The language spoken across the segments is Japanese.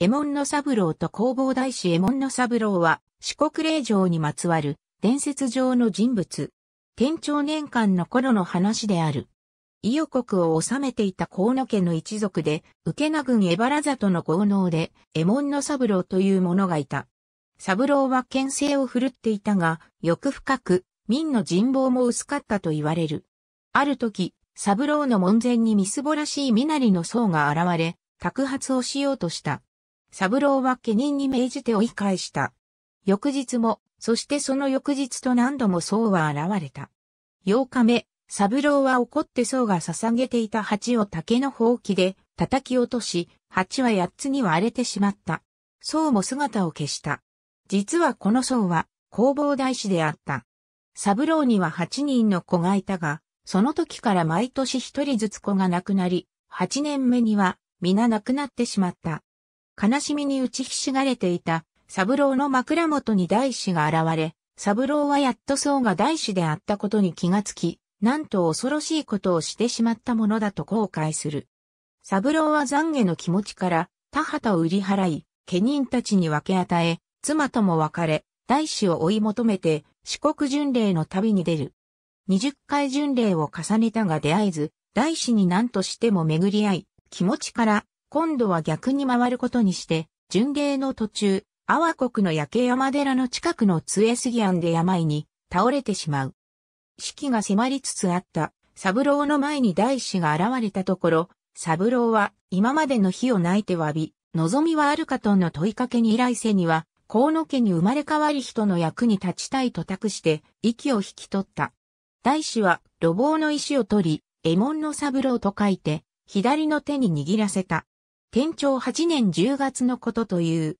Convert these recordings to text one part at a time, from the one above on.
右衛門の三郎と工房大師右衛門の三郎は、四国霊場にまつわる伝説上の人物。天長年間の頃の話である。伊予国を治めていた河野家の一族で、受け名郡荏原里の豪農で、右衛門の三郎という者がいた。三郎は牽制を振るっていたが、欲深く、民の人望も薄かったと言われる。ある時、三郎の門前にみすぼらしい身なりの僧が現れ、托発をしようとした。三郎は家人に命じて追い返した。翌日も、そしてその翌日と何度も僧は現れた。8日目、三郎は怒って僧が捧げていた鉢を竹のほうきで叩き落とし、鉢は八つに割れてしまった。僧も姿を消した。実はこの僧は工房大師であった。三郎には8人の子がいたが、その時から毎年一人ずつ子が亡くなり、8年目には皆亡くなってしまった。悲しみに打ちひしがれていた、三郎の枕元に大師が現れ、三郎はやっと僧が大師であったことに気がつき、なんと恐ろしいことをしてしまったものだと後悔する。三郎は懺悔の気持ちから、田畑を売り払い、家人たちに分け与え、妻とも別れ、大師を追い求めて、四国巡礼の旅に出る。二十回巡礼を重ねたが出会えず、大師に何としても巡り合い、気持ちから今度は逆に回ることにして、巡礼の途中、阿波国の焼山寺の近くの杖杉庵で病に倒れてしまう。四季が迫りつつあった三郎の前に大師が現れたところ、三郎は今までの火を泣いて詫び、望みはあるかとの問いかけに依頼せには、河野家に生まれ変わり人の役に立ちたいと託して、息を引き取った。大師は、路傍の石を取り、獲門の三郎と書いて、左の手に握らせた。天長8年10月のことという。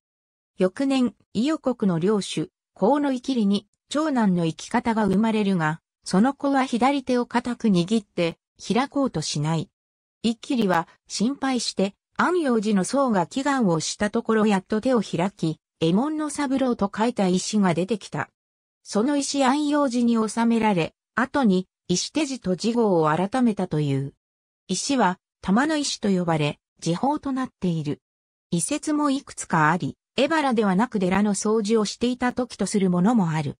翌年、伊予国の領主、河野生りに、長男の生き方が生まれるが、その子は左手を固く握って、開こうとしない。一気りは心配して、安陽寺の僧が祈願をしたところやっと手を開き、右門の三郎と書いた石が出てきた。その石安陽寺に収められ、後に石手寺と寺号を改めたという。石は玉の石と呼ばれ、時報となっている。遺説もいくつかあり、エバラではなく寺の掃除をしていた時とするものもある。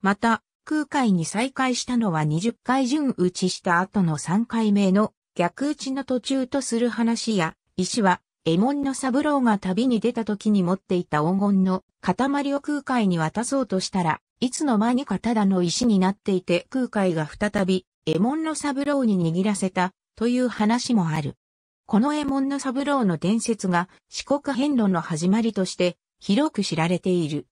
また、空海に再開したのは20回順打ちした後の3回目の逆打ちの途中とする話や、石は、エモンの三郎が旅に出た時に持っていた黄金の塊を空海に渡そうとしたら、いつの間にかただの石になっていて空海が再び、エモンの三郎に握らせた、という話もある。この右衛門の三郎の伝説が四国遍路の始まりとして広く知られている。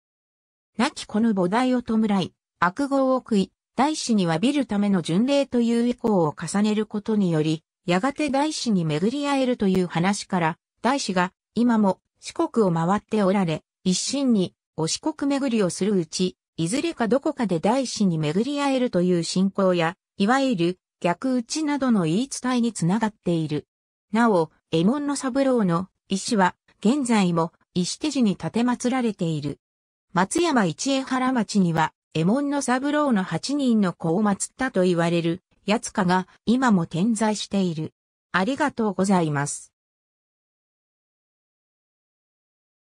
亡きこの菩提を弔い、悪号を食い、大師に詫びるための巡礼という意向を重ねることにより、やがて大師に巡り会えるという話から、大師が今も四国を回っておられ、一心にお四国巡りをするうち、いずれかどこかで大師に巡り会えるという信仰や、いわゆる逆打ちなどの言い伝えにつながっている。なお、右衛門の三郎の石は、現在も石手寺に建て祀られている。松山一江原町には、右衛門の三郎の8人の子を祀ったと言われる、奴つかが今も点在している。ありがとうございます。